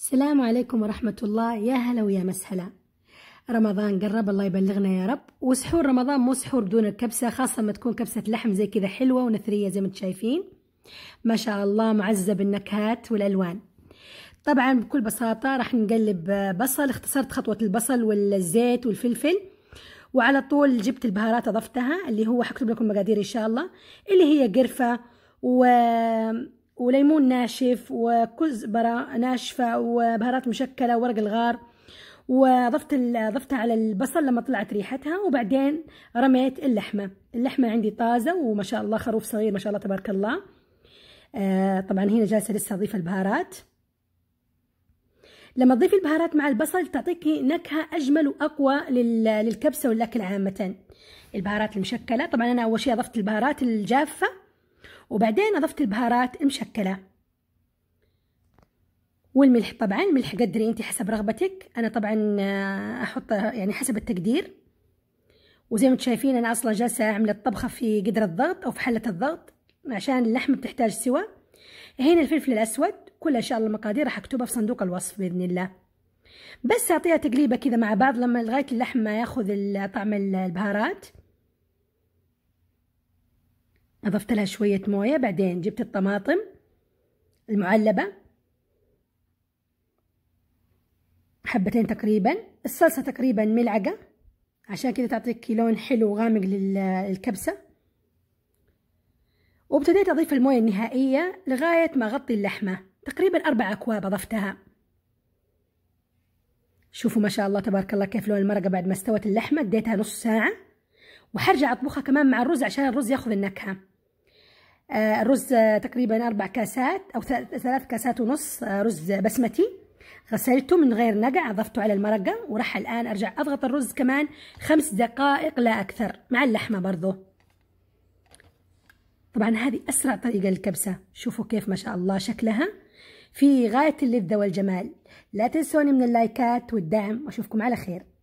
السلام عليكم ورحمة الله يا هلا ويا مسهلا رمضان قرب الله يبلغنا يا رب وسحور رمضان مو سحور بدون الكبسة خاصة ما تكون كبسة لحم زي كذا حلوة ونثرية زي ما انتم شايفين ما شاء الله معزة بالنكهات والألوان طبعا بكل بساطة راح نقلب آه، بصل اختصرت خطوة البصل والزيت والفلفل وعلى طول جبت البهارات أضفتها اللي هو حكتب لكم مقادير إن شاء الله اللي هي قرفة و وليمون ناشف وكزبرة ناشفة وبهارات مشكلة ورق الغار وضفت ضفتها على البصل لما طلعت ريحتها وبعدين رميت اللحمة اللحمة عندي طازة وما شاء الله خروف صغير ما شاء الله تبارك الله آه، طبعا هنا جالسة لسه أضيف البهارات لما تضيفي البهارات مع البصل تعطيكي نكهة أجمل وأقوى للكبسة والأكل عامة البهارات المشكلة طبعا أنا أول شيء أضفت البهارات الجافة وبعدين أضفت البهارات المشكلة والملح طبعا ملح قدري انت حسب رغبتك انا طبعا آه، احط يعني حسب التقدير وزي ما انتم شايفين انا اصلا جالسه اعمل الطبخه في قدر الضغط او في حله الضغط عشان اللحم بتحتاج سوى هنا الفلفل الاسود كل ان شاء الله المقادير راح اكتبها في صندوق الوصف باذن الله بس اعطيها تقليبه كذا مع بعض لما لغايه اللحم ما ياخذ طعم البهارات أضفت لها شوية موية بعدين جبت الطماطم المعلبة حبتين تقريبا الصلصة تقريبا ملعقة عشان كده تعطيك لون حلو وغامق للكبسة وابتديت أضيف الموية النهائية لغاية ما أغطي اللحمة تقريبا أربع أكواب أضفتها شوفوا ما شاء الله تبارك الله كيف لون المرقة بعد ما استوت اللحمة اديتها نص ساعة وحرجع أطبخها كمان مع الرز عشان الرز ياخذ النكهة الرز آه، آه، تقريبا أربع كاسات أو ثلاث كاسات ونص آه، رز بسمتي غسلته من غير نقع أضفته على المرقة وراح الآن أرجع أضغط الرز كمان خمس دقائق لا أكثر مع اللحمة برضو طبعا هذه أسرع طريقة للكبسة شوفوا كيف ما شاء الله شكلها في غاية اللذة والجمال لا تنسوني من اللايكات والدعم وأشوفكم على خير